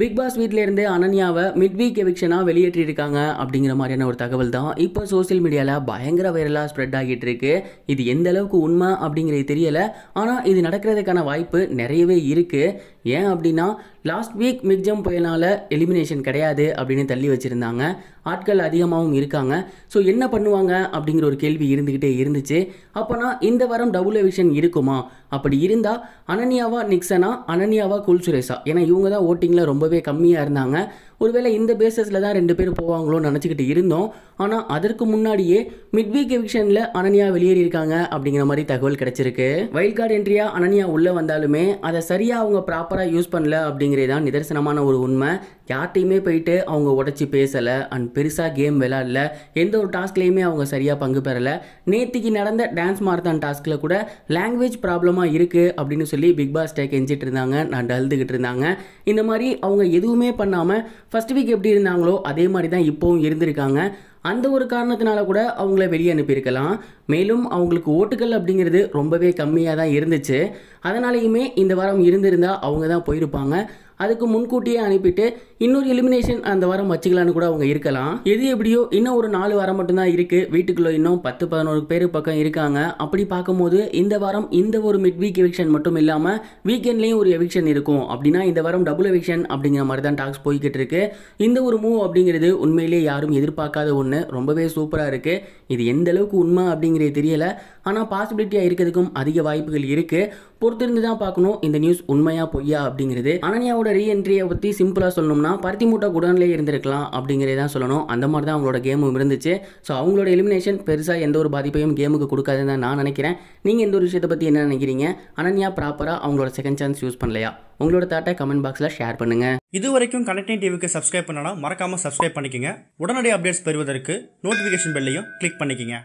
big pass வீட்டிலேருந்து அனன்யாவை mid week எவிக்ஷனாக வெளியேற்றிருக்காங்க அப்படிங்கிற மாதிரியான ஒரு தகவல் தான் இப்போ சோசியல் மீடியாவில் பயங்கர வைரலாக ஸ்ப்ரெட் ஆகிட்டு இருக்கு இது எந்த அளவுக்கு உண்மை அப்படிங்கிறது தெரியலை ஆனால் இது நடக்கிறதுக்கான வாய்ப்பு நிறையவே இருக்குது ஏன் அப்படின்னா லாஸ்ட் வீக் மிக்ஜம் போயினால எலிமினேஷன் கிடையாது அப்படின்னு தள்ளி வச்சுருந்தாங்க ஆட்கள் அதிகமாகவும் இருக்காங்க ஸோ என்ன பண்ணுவாங்க அப்படிங்கிற ஒரு கேள்வி இருந்துக்கிட்டே இருந்துச்சு அப்போனா இந்த வாரம் டபுள் எவிஷன் இருக்குமா அப்படி இருந்தால் அனன்யாவா நிக்சனா அனன்யாவா குல்சுரேஷா ஏன்னா இவங்க தான் ஓட்டிங்கில் ரொம்பவே கம்மியாக இருந்தாங்க ஒருவேளை இந்த பேசஸில் தான் ரெண்டு பேர் போவாங்களோன்னு நினச்சிக்கிட்டு இருந்தோம் ஆனால் அதற்கு முன்னாடியே மிட் வீக் எவிஷனில் அனன்யா வெளியேறியிருக்காங்க அப்படிங்கிற மாதிரி தகவல் கிடச்சிருக்கு வைல்ட் கார்டு என்ட்ரியாக அனன்யா உள்ளே வந்தாலுமே அதை சரியாக அவங்க ப்ராப்பராக யூஸ் பண்ணல அப்படிங்கிறதான் நிதர்சனமான ஒரு உண்மை யார்ட்டையுமே போயிட்டு அவங்க உடச்சி பேசலை அண்ட் பெருசாக கேம் விளாடல எந்த ஒரு டாஸ்க்லேயுமே அவங்க சரியாக பங்கு பெறலை நேற்றுக்கு நடந்த டான்ஸ் மார்த்தான் டாஸ்கில் கூட லாங்குவேஜ் ப்ராப்ளமாக இருக்குது அப்படின்னு சொல்லி பிக் பாஸ் டேக் கெஞ்சிட்டு இருந்தாங்க நான் டல்துக்கிட்டு இருந்தாங்க இந்த மாதிரி அவங்க எதுவுமே பண்ணாமல் ஃபஸ்ட் வீக் எப்படி இருந்தாங்களோ அதே மாதிரி தான் இப்போவும் இருந்திருக்காங்க அந்த ஒரு காரணத்தினால கூட அவங்கள வெளியே அனுப்பியிருக்கலாம் மேலும் அவங்களுக்கு ஓட்டுகள் அப்படிங்கிறது ரொம்பவே கம்மியாக தான் இருந்துச்சு அதனாலேயுமே இந்த வாரம் இருந்திருந்தால் அவங்க தான் போயிருப்பாங்க அதுக்கு முன்கூட்டியே அனுப்பிட்டு இன்னொரு எலிமினேஷன் அந்த வாரம் வச்சுக்கலான்னு கூட அவங்க இருக்கலாம் எது எப்படியோ இன்னும் ஒரு நாலு வாரம் மட்டும்தான் இருக்கு வீட்டுக்குள்ள இன்னும் பத்து பதினோரு பேர் பக்கம் இருக்காங்க அப்படி பார்க்கும்போது இந்த வாரம் இந்த ஒரு மிட் வீக் எவிக்ஷன் மட்டும் இல்லாமல் வீக்கெண்ட்லயும் ஒரு எவிக்ஷன் இருக்கும் அப்படின்னா இந்த வாரம் டபுள் எவிக்ஷன் அப்படிங்கிற மாதிரி தான் டாக்ஸ் போய்கிட்டு இருக்கு இந்த ஒரு மூவ் அப்படிங்கிறது உண்மையிலேயே யாரும் எதிர்பார்க்காத ஒன்று ரொம்பவே சூப்பராக இருக்குது இது எந்த அளவுக்கு உண்மை அப்படிங்கிறது தெரியலை ஆனால் பாசிபிலிட்டியாக இருக்கிறதுக்கும் அதிக வாய்ப்புகள் இருக்குது பொறுத்திருந்து தான் பார்க்கணும் இந்த நியூஸ் உண்மையாக பொய்யா அப்படிங்கிறது அனனியாவோட ரீஎன்ட்ரியை பற்றி சிம்பிளாக சொல்லணும்னா பருத்தி மூட்டை குடன்லேயே இருந்திருக்கலாம் அப்படிங்கிறத தான் சொல்லணும் அந்த மாதிரி தான் அவங்களோட கேமும் இருந்துச்சு ஸோ அவங்களோட எலிமினேஷன் பெருசாக எந்த ஒரு பாதிப்பையும் கேமுக்கு கொடுக்காதுன்னு தான் நான் நினைக்கிறேன் நீங்கள் எந்த ஒரு விஷயத்தை பற்றி என்ன நினைக்கிறீங்க அனன்யா ப்ராப்பராக அவங்களோட செகண்ட் சான்ஸ் யூஸ் பண்ணலையா உங்களோட தாட்டை கமெண்ட் பாக்ஸில் ஷேர் பண்ணுங்கள் இது வரைக்கும் கனெக்டிங் டிவிக்கு சப்ஸ்கிரைப் பண்ணனா மறக்காமல் சப்ஸ்கிரைப் பண்ணிக்கோங்க உடனடி அப்டேட்ஸ் பெறுவதற்கு நோட்டிஃபிகேஷன் பெல்லையும் கிளிக் பண்ணிக்கோங்க